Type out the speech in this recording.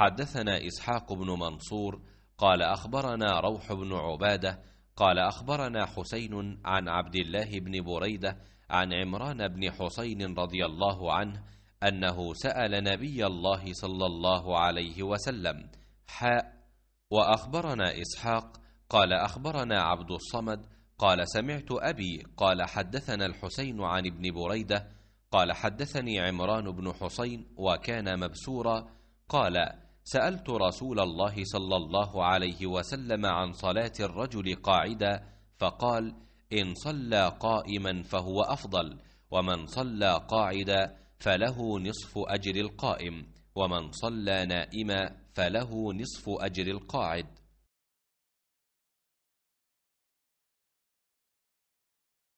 حدثنا إسحاق بن منصور قال أخبرنا روح بن عبادة قال أخبرنا حسين عن عبد الله بن بريدة عن عمران بن حسين رضي الله عنه أنه سأل نبي الله صلى الله عليه وسلم حاء وأخبرنا إسحاق قال أخبرنا عبد الصمد قال سمعت أبي قال حدثنا الحسين عن ابن بريدة قال حدثني عمران بن حسين وكان مبسورا قال سألت رسول الله صلى الله عليه وسلم عن صلاة الرجل قاعدة فقال إن صلى قائما فهو أفضل ومن صلى قاعدا فله نصف أجر القائم ومن صلى نائما فله نصف أجر القاعد